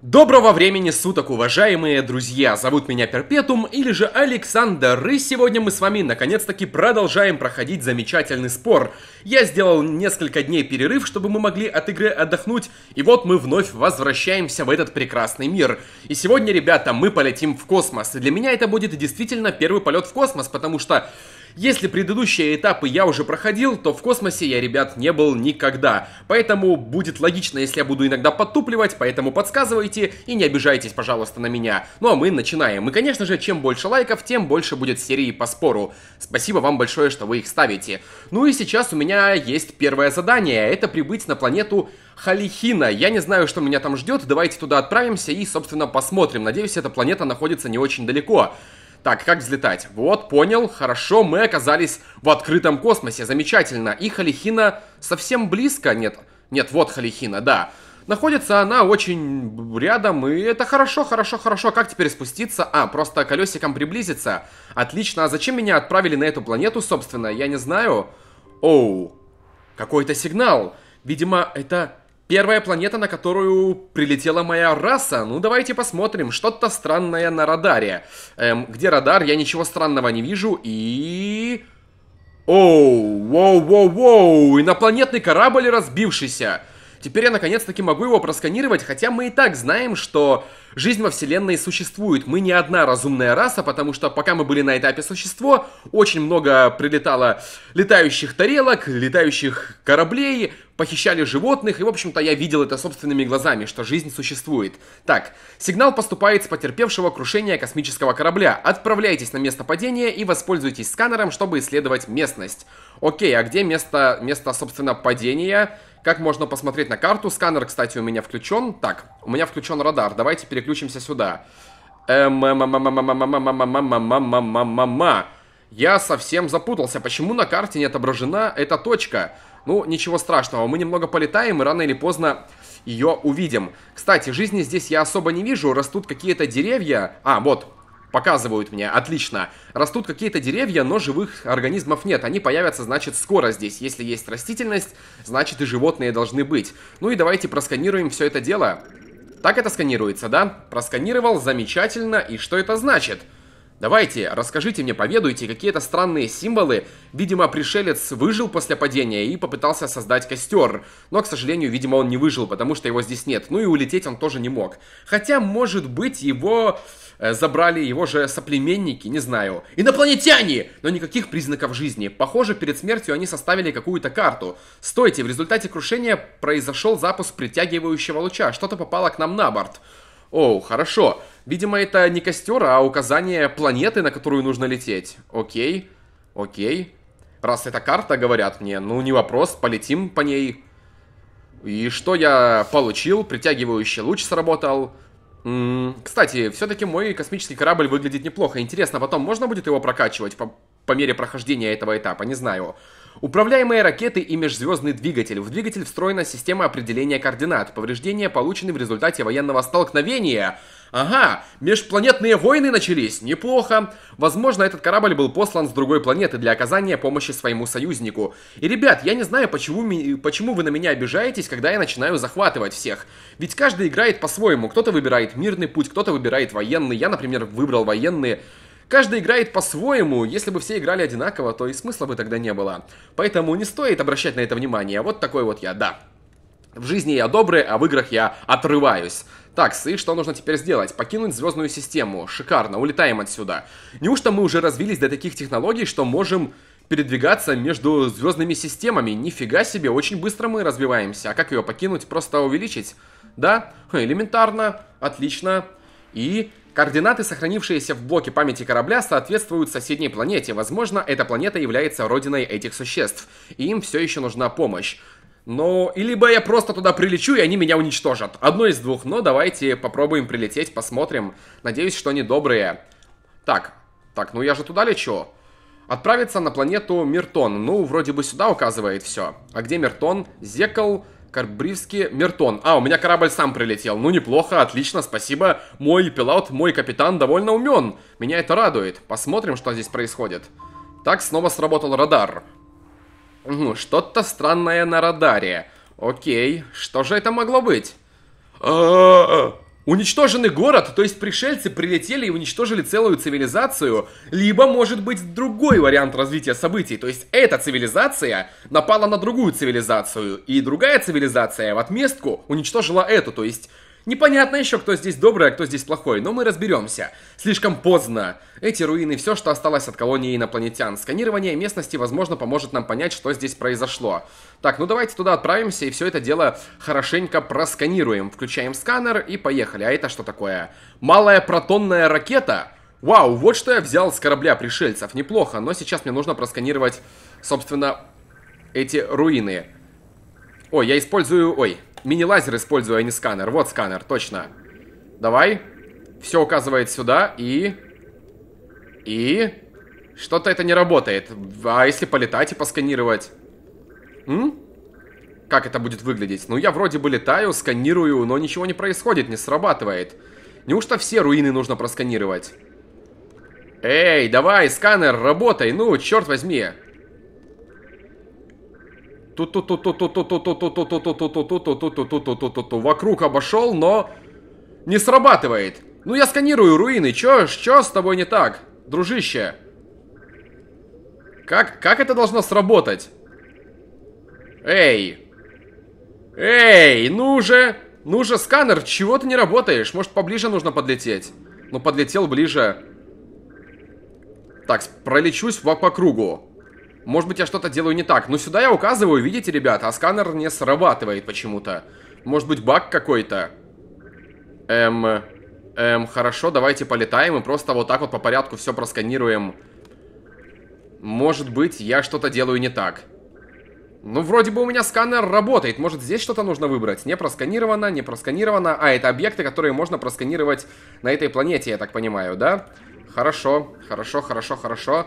Доброго времени суток, уважаемые друзья! Зовут меня Перпетум или же Александр, и сегодня мы с вами наконец-таки продолжаем проходить замечательный спор. Я сделал несколько дней перерыв, чтобы мы могли от игры отдохнуть, и вот мы вновь возвращаемся в этот прекрасный мир. И сегодня, ребята, мы полетим в космос, и для меня это будет действительно первый полет в космос, потому что если предыдущие этапы я уже проходил, то в космосе я, ребят, не был никогда. Поэтому будет логично, если я буду иногда подтупливать, поэтому подсказывайте и не обижайтесь, пожалуйста, на меня. Ну а мы начинаем. И, конечно же, чем больше лайков, тем больше будет серии по спору. Спасибо вам большое, что вы их ставите. Ну и сейчас у меня есть первое задание. Это прибыть на планету Халихина. Я не знаю, что меня там ждет. Давайте туда отправимся и, собственно, посмотрим. Надеюсь, эта планета находится не очень далеко. Так, как взлетать? Вот, понял, хорошо, мы оказались в открытом космосе, замечательно. И Халихина совсем близко, нет, нет, вот Халихина, да. Находится она очень рядом, и это хорошо, хорошо, хорошо. Как теперь спуститься? А, просто колесиком приблизиться. Отлично, а зачем меня отправили на эту планету, собственно, я не знаю. Оу, какой-то сигнал. Видимо, это Первая планета, на которую прилетела моя раса. Ну, давайте посмотрим. Что-то странное на радаре. Эм, где радар? Я ничего странного не вижу. И... Оу, воу-воу-воу, инопланетный корабль разбившийся. Теперь я наконец-таки могу его просканировать, хотя мы и так знаем, что жизнь во Вселенной существует. Мы не одна разумная раса, потому что пока мы были на этапе существо, очень много прилетало летающих тарелок, летающих кораблей, похищали животных, и, в общем-то, я видел это собственными глазами, что жизнь существует. Так, сигнал поступает с потерпевшего крушения космического корабля. Отправляйтесь на место падения и воспользуйтесь сканером, чтобы исследовать местность. Окей, а где место, место собственно, падения? Как можно посмотреть на карту? Сканер, кстати, у меня включен. Так, у меня включен радар. Давайте переключимся сюда. Я совсем запутался. Почему на карте не отображена эта точка? Ну, ничего страшного. Мы немного полетаем и рано или поздно ее увидим. Кстати, жизни здесь я особо не вижу. Растут какие-то деревья. А, вот показывают мне, отлично. Растут какие-то деревья, но живых организмов нет. Они появятся, значит, скоро здесь. Если есть растительность, значит и животные должны быть. Ну и давайте просканируем все это дело. Так это сканируется, да? Просканировал, замечательно. И что это значит? Значит. Давайте, расскажите мне, поведайте, какие-то странные символы. Видимо, пришелец выжил после падения и попытался создать костер. Но, к сожалению, видимо, он не выжил, потому что его здесь нет. Ну и улететь он тоже не мог. Хотя, может быть, его э, забрали его же соплеменники, не знаю. Инопланетяне! Но никаких признаков жизни. Похоже, перед смертью они составили какую-то карту. Стойте, в результате крушения произошел запуск притягивающего луча. Что-то попало к нам на борт. О, Хорошо. Видимо, это не костер, а указание планеты, на которую нужно лететь. Окей, окей. Раз это карта, говорят мне, ну не вопрос, полетим по ней. И что я получил? Притягивающий луч сработал. М -м кстати, все-таки мой космический корабль выглядит неплохо. Интересно, потом можно будет его прокачивать по, по мере прохождения этого этапа? Не знаю. Управляемые ракеты и межзвездный двигатель. В двигатель встроена система определения координат. Повреждения получены в результате военного столкновения. Ага, межпланетные войны начались, неплохо. Возможно, этот корабль был послан с другой планеты для оказания помощи своему союзнику. И, ребят, я не знаю, почему, почему вы на меня обижаетесь, когда я начинаю захватывать всех. Ведь каждый играет по-своему. Кто-то выбирает мирный путь, кто-то выбирает военный. Я, например, выбрал военные... Каждый играет по-своему, если бы все играли одинаково, то и смысла бы тогда не было. Поэтому не стоит обращать на это внимание, вот такой вот я, да. В жизни я добрый, а в играх я отрываюсь. Так, и что нужно теперь сделать? Покинуть звездную систему. Шикарно, улетаем отсюда. Неужто мы уже развились до таких технологий, что можем передвигаться между звездными системами? Нифига себе, очень быстро мы развиваемся. А как ее покинуть? Просто увеличить? Да? Хм, элементарно, отлично. И Координаты, сохранившиеся в блоке памяти корабля, соответствуют соседней планете. Возможно, эта планета является родиной этих существ, и им все еще нужна помощь. Но или бы я просто туда прилечу, и они меня уничтожат. Одно из двух, но давайте попробуем прилететь, посмотрим. Надеюсь, что они добрые. Так, так, ну я же туда лечу. Отправиться на планету Миртон. Ну, вроде бы сюда указывает все. А где Миртон? Зекл... Карбривский Мертон. А, у меня корабль сам прилетел. Ну, неплохо, отлично, спасибо. Мой пилот, мой капитан довольно умен. Меня это радует. Посмотрим, что здесь происходит. Так, снова сработал радар. Ну, что-то странное на радаре. Окей, что же это могло быть? А, а, а. Уничтоженный город, то есть пришельцы прилетели и уничтожили целую цивилизацию, либо может быть другой вариант развития событий, то есть эта цивилизация напала на другую цивилизацию, и другая цивилизация в отместку уничтожила эту, то есть Непонятно еще, кто здесь добрый, а кто здесь плохой, но мы разберемся. Слишком поздно. Эти руины все, что осталось от колонии инопланетян. Сканирование местности, возможно, поможет нам понять, что здесь произошло. Так, ну давайте туда отправимся и все это дело хорошенько просканируем. Включаем сканер и поехали. А это что такое? Малая протонная ракета? Вау, вот что я взял с корабля пришельцев. Неплохо, но сейчас мне нужно просканировать, собственно, эти руины. Ой, я использую... Ой, Мини-лазер использую, а не сканер. Вот сканер, точно. Давай. Все указывает сюда. И... И... Что-то это не работает. А если полетать и посканировать? М? Как это будет выглядеть? Ну, я вроде бы летаю, сканирую, но ничего не происходит, не срабатывает. Неужто все руины нужно просканировать? Эй, давай, сканер, работай, ну, черт возьми. Вокруг обошел, но не срабатывает. Ну я сканирую руины, чё, чё с тобой не так, дружище? Как, как это должно сработать? Эй! Эй, ну же! Ну же, сканер, чего ты не работаешь? Может, поближе нужно подлететь? Ну, подлетел ближе. Так, пролечусь по, по кругу. Может быть, я что-то делаю не так. Но сюда я указываю, видите, ребята, а сканер не срабатывает почему-то. Может быть, баг какой-то? Эм... Эм, хорошо, давайте полетаем и просто вот так вот по порядку все просканируем. Может быть, я что-то делаю не так. Ну, вроде бы у меня сканер работает. Может, здесь что-то нужно выбрать? Не просканировано, не просканировано. А, это объекты, которые можно просканировать на этой планете, я так понимаю, да? Хорошо, хорошо, хорошо, хорошо.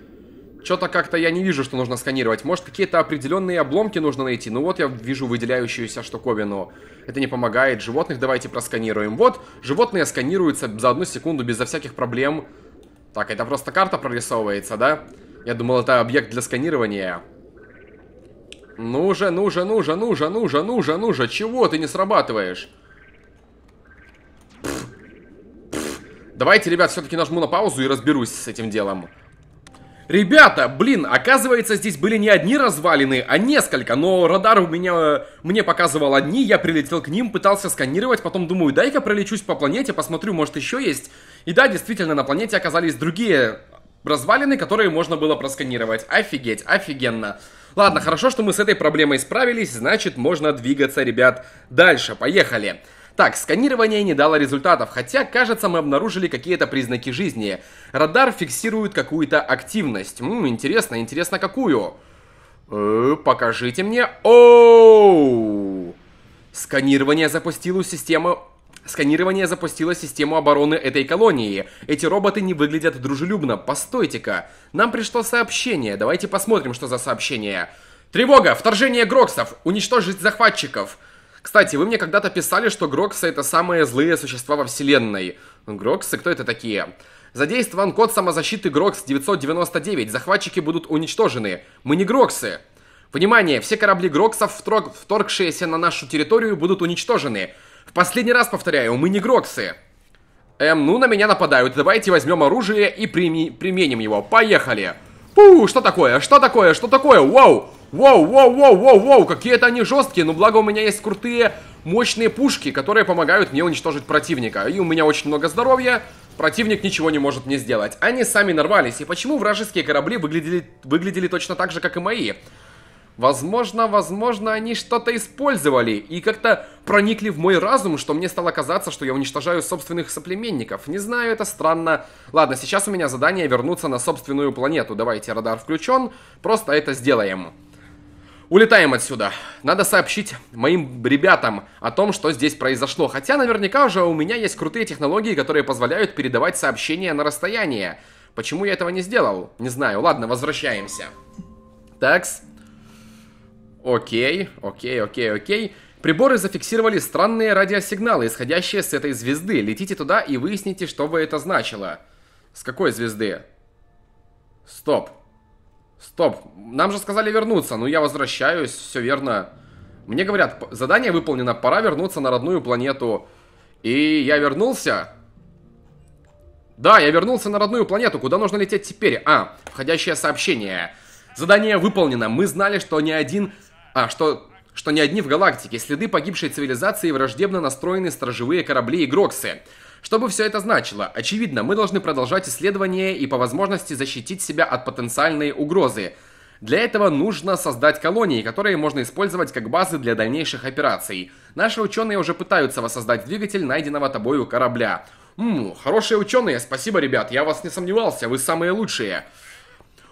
Что-то как-то я не вижу, что нужно сканировать. Может, какие-то определенные обломки нужно найти. Ну вот я вижу выделяющуюся штуковину. Это не помогает. Животных давайте просканируем. Вот, животные сканируются за одну секунду безо всяких проблем. Так, это просто карта прорисовывается, да? Я думал, это объект для сканирования. Ну же, ну же, ну же, ну же, ну же, ну же, ну же. Чего ты не срабатываешь? Давайте, ребят, все-таки нажму на паузу и разберусь с этим делом. Ребята, блин, оказывается, здесь были не одни развалины, а несколько, но радар у меня мне показывал одни, я прилетел к ним, пытался сканировать, потом думаю, дай-ка пролечусь по планете, посмотрю, может еще есть. И да, действительно, на планете оказались другие развалины, которые можно было просканировать. Офигеть, офигенно. Ладно, хорошо, что мы с этой проблемой справились, значит, можно двигаться, ребят, дальше. Поехали. Поехали. Так, сканирование не дало результатов, хотя, кажется, мы обнаружили какие-то признаки жизни. Радар фиксирует какую-то активность. Ммм, интересно, интересно, какую? Э, покажите мне. Оу! Сканирование запустило систему... Сканирование запустило систему обороны этой колонии. Эти роботы не выглядят дружелюбно. Постойте-ка. Нам пришло сообщение. Давайте посмотрим, что за сообщение. Тревога! Вторжение Гроксов! Уничтожить захватчиков! Кстати, вы мне когда-то писали, что Гроксы это самые злые существа во вселенной. Гроксы, кто это такие? Задействован код самозащиты Грокс 999. Захватчики будут уничтожены. Мы не Гроксы. Внимание, все корабли Гроксов, вторгшиеся на нашу территорию, будут уничтожены. В последний раз повторяю, мы не Гроксы. Эм, ну на меня нападают. Давайте возьмем оружие и прими применим его. Поехали. Пу, что такое? Что такое? Что такое? Вау! Воу, воу, воу, воу, воу, какие-то они жесткие, но благо у меня есть крутые мощные пушки, которые помогают мне уничтожить противника. И у меня очень много здоровья, противник ничего не может мне сделать. Они сами нарвались, и почему вражеские корабли выглядели, выглядели точно так же, как и мои? Возможно, возможно, они что-то использовали и как-то проникли в мой разум, что мне стало казаться, что я уничтожаю собственных соплеменников. Не знаю, это странно. Ладно, сейчас у меня задание вернуться на собственную планету. Давайте, радар включен, просто это сделаем. Улетаем отсюда. Надо сообщить моим ребятам о том, что здесь произошло. Хотя наверняка уже у меня есть крутые технологии, которые позволяют передавать сообщения на расстояние. Почему я этого не сделал? Не знаю. Ладно, возвращаемся. Такс. Окей, окей, окей, окей. Приборы зафиксировали странные радиосигналы, исходящие с этой звезды. Летите туда и выясните, что бы это значило. С какой звезды? Стоп. Стоп, нам же сказали вернуться, но ну я возвращаюсь, все верно. Мне говорят, задание выполнено, пора вернуться на родную планету. И я вернулся. Да, я вернулся на родную планету, куда нужно лететь теперь? А, входящее сообщение. Задание выполнено, мы знали, что не один... А, что что не одни в галактике, следы погибшей цивилизации и враждебно настроены сторожевые корабли и гроксы. Что бы все это значило? Очевидно, мы должны продолжать исследования и по возможности защитить себя от потенциальной угрозы. Для этого нужно создать колонии, которые можно использовать как базы для дальнейших операций. Наши ученые уже пытаются воссоздать двигатель найденного тобою корабля. Ммм, хорошие ученые, спасибо, ребят, я вас не сомневался, вы самые лучшие.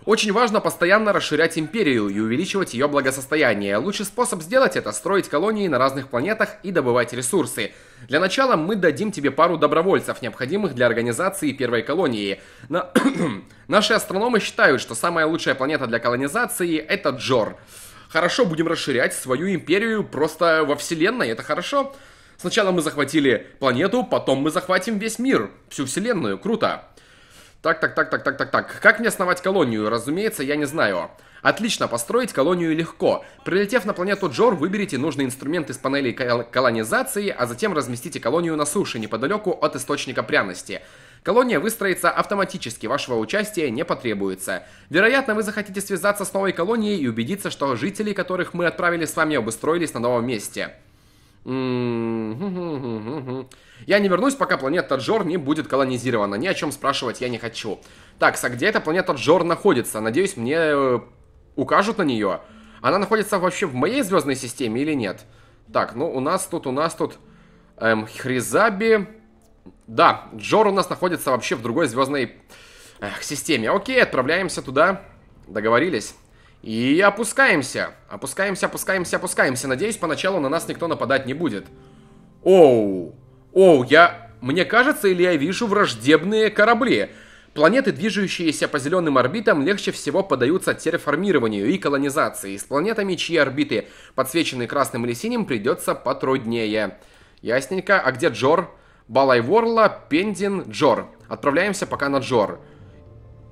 Очень важно постоянно расширять империю и увеличивать ее благосостояние. Лучший способ сделать это – строить колонии на разных планетах и добывать ресурсы. Для начала мы дадим тебе пару добровольцев, необходимых для организации первой колонии. На... Наши астрономы считают, что самая лучшая планета для колонизации – это Джор. Хорошо, будем расширять свою империю просто во вселенной, это хорошо. Сначала мы захватили планету, потом мы захватим весь мир, всю вселенную, круто. Так, так, так, так, так, так, так. Как мне основать колонию? Разумеется, я не знаю. Отлично, построить колонию легко. Прилетев на планету Джор, выберите нужный инструмент из панели кол колонизации, а затем разместите колонию на суше, неподалеку от источника пряности. Колония выстроится автоматически, вашего участия не потребуется. Вероятно, вы захотите связаться с новой колонией и убедиться, что жители, которых мы отправили с вами, обустроились на новом месте. Я не вернусь, пока планета Джор не будет колонизирована. Ни о чем спрашивать я не хочу. Так, а где эта планета Джор находится? Надеюсь, мне э, укажут на нее. Она находится вообще в моей звездной системе или нет? Так, ну у нас тут, у нас тут эм, Хризаби. Да, Джор у нас находится вообще в другой звездной эх, системе. Окей, отправляемся туда. Договорились. И опускаемся. Опускаемся, опускаемся, опускаемся. Надеюсь, поначалу на нас никто нападать не будет. Оу. Оу, я... Мне кажется, или я вижу враждебные корабли. Планеты, движущиеся по зеленым орбитам, легче всего поддаются терраформированию и колонизации. С планетами, чьи орбиты подсвечены красным или синим, придется потруднее. Ясненько. А где Джор? Балайворла, Пендин, Джор. Отправляемся пока на Джор. Джор.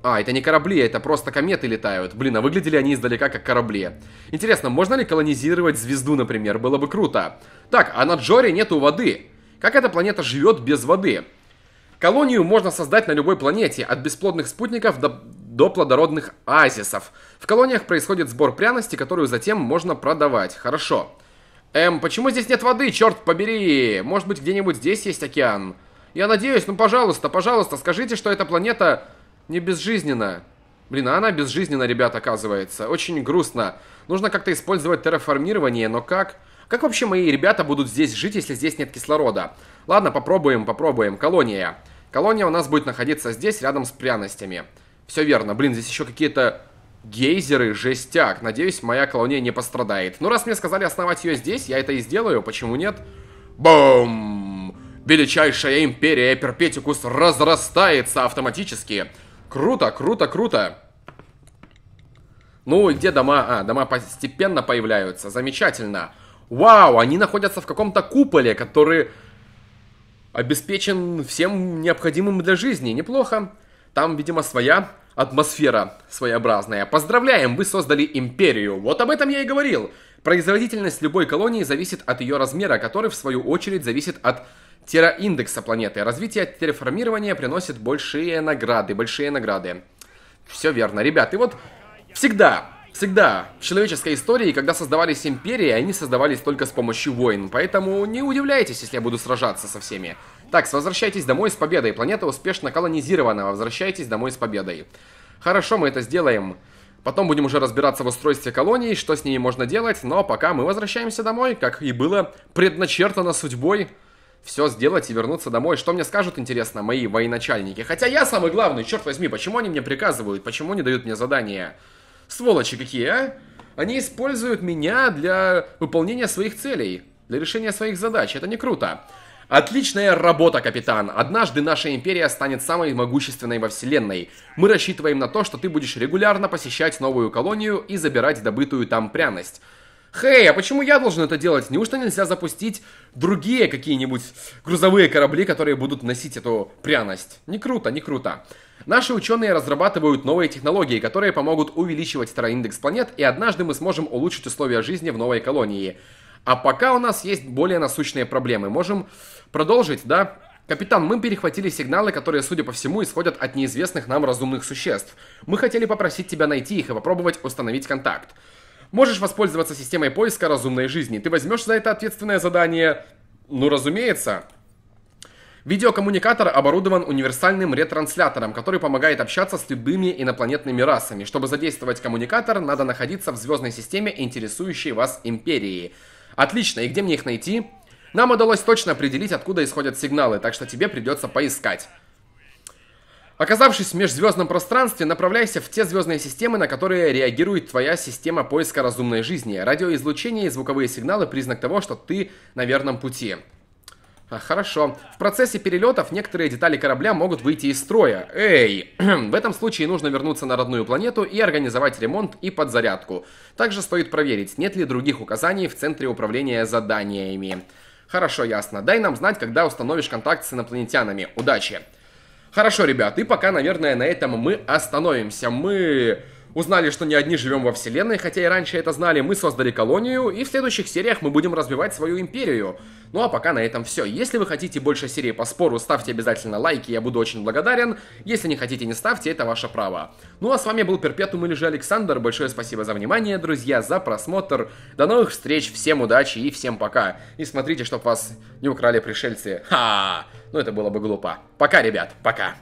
А, это не корабли, это просто кометы летают. Блин, а выглядели они издалека как корабли. Интересно, можно ли колонизировать звезду, например? Было бы круто. Так, а на Джоре нету воды. Как эта планета живет без воды? Колонию можно создать на любой планете, от бесплодных спутников до, до плодородных оазисов. В колониях происходит сбор пряности, которую затем можно продавать. Хорошо. Эм, почему здесь нет воды, черт побери? Может быть, где-нибудь здесь есть океан? Я надеюсь, ну пожалуйста, пожалуйста, скажите, что эта планета не безжизненно. Блин, а она безжизненно, ребят, оказывается. Очень грустно. Нужно как-то использовать терраформирование, но как? Как вообще мои ребята будут здесь жить, если здесь нет кислорода? Ладно, попробуем, попробуем. Колония. Колония у нас будет находиться здесь, рядом с пряностями. Все верно. Блин, здесь еще какие-то гейзеры, жестяк. Надеюсь, моя колония не пострадает. Ну, раз мне сказали основать ее здесь, я это и сделаю. Почему нет? Бум! Величайшая империя Перпетикус разрастается автоматически. Круто, круто, круто. Ну, где дома? А, дома постепенно появляются. Замечательно. Вау, они находятся в каком-то куполе, который обеспечен всем необходимым для жизни. Неплохо. Там, видимо, своя атмосфера своеобразная. Поздравляем, вы создали империю. Вот об этом я и говорил. Производительность любой колонии зависит от ее размера, который, в свою очередь, зависит от Тера планеты. Развитие терраформирования приносит большие награды, большие награды. Все верно, ребят. И вот всегда, всегда в человеческой истории, когда создавались империи, они создавались только с помощью войн. Поэтому не удивляйтесь, если я буду сражаться со всеми. Так, возвращайтесь домой с победой. Планета успешно колонизирована. Возвращайтесь домой с победой. Хорошо, мы это сделаем. Потом будем уже разбираться в устройстве колонии, что с ней можно делать, но пока мы возвращаемся домой, как и было предначертано судьбой все сделать и вернуться домой. Что мне скажут, интересно, мои военачальники? Хотя я самый главный, черт возьми, почему они мне приказывают, почему не дают мне задания? Сволочи какие, а? Они используют меня для выполнения своих целей, для решения своих задач. Это не круто. Отличная работа, капитан. Однажды наша империя станет самой могущественной во вселенной. Мы рассчитываем на то, что ты будешь регулярно посещать новую колонию и забирать добытую там пряность. Хей, а почему я должен это делать? Неужто нельзя запустить другие какие-нибудь грузовые корабли, которые будут носить эту пряность? Не круто, не круто. Наши ученые разрабатывают новые технологии, которые помогут увеличивать старый планет, и однажды мы сможем улучшить условия жизни в новой колонии. А пока у нас есть более насущные проблемы. Можем продолжить, да? Капитан, мы перехватили сигналы, которые, судя по всему, исходят от неизвестных нам разумных существ. Мы хотели попросить тебя найти их и попробовать установить контакт. Можешь воспользоваться системой поиска разумной жизни. Ты возьмешь за это ответственное задание? Ну, разумеется. Видеокоммуникатор оборудован универсальным ретранслятором, который помогает общаться с любыми инопланетными расами. Чтобы задействовать коммуникатор, надо находиться в звездной системе интересующей вас империи. Отлично, и где мне их найти? Нам удалось точно определить, откуда исходят сигналы, так что тебе придется поискать. Оказавшись в межзвездном пространстве, направляйся в те звездные системы, на которые реагирует твоя система поиска разумной жизни. Радиоизлучение и звуковые сигналы – признак того, что ты на верном пути. А, хорошо. В процессе перелетов некоторые детали корабля могут выйти из строя. Эй! в этом случае нужно вернуться на родную планету и организовать ремонт и подзарядку. Также стоит проверить, нет ли других указаний в центре управления заданиями. Хорошо, ясно. Дай нам знать, когда установишь контакт с инопланетянами. Удачи! Хорошо, ребят, и пока, наверное, на этом мы остановимся. Мы Узнали, что не одни живем во Вселенной, хотя и раньше это знали, мы создали колонию, и в следующих сериях мы будем развивать свою империю. Ну а пока на этом все. Если вы хотите больше серии по спору, ставьте обязательно лайки, я буду очень благодарен. Если не хотите, не ставьте, это ваше право. Ну а с вами был Перпетум или же Александр. Большое спасибо за внимание, друзья, за просмотр. До новых встреч, всем удачи и всем пока. И смотрите, чтоб вас не украли пришельцы. Ха! Ну это было бы глупо. Пока, ребят, пока.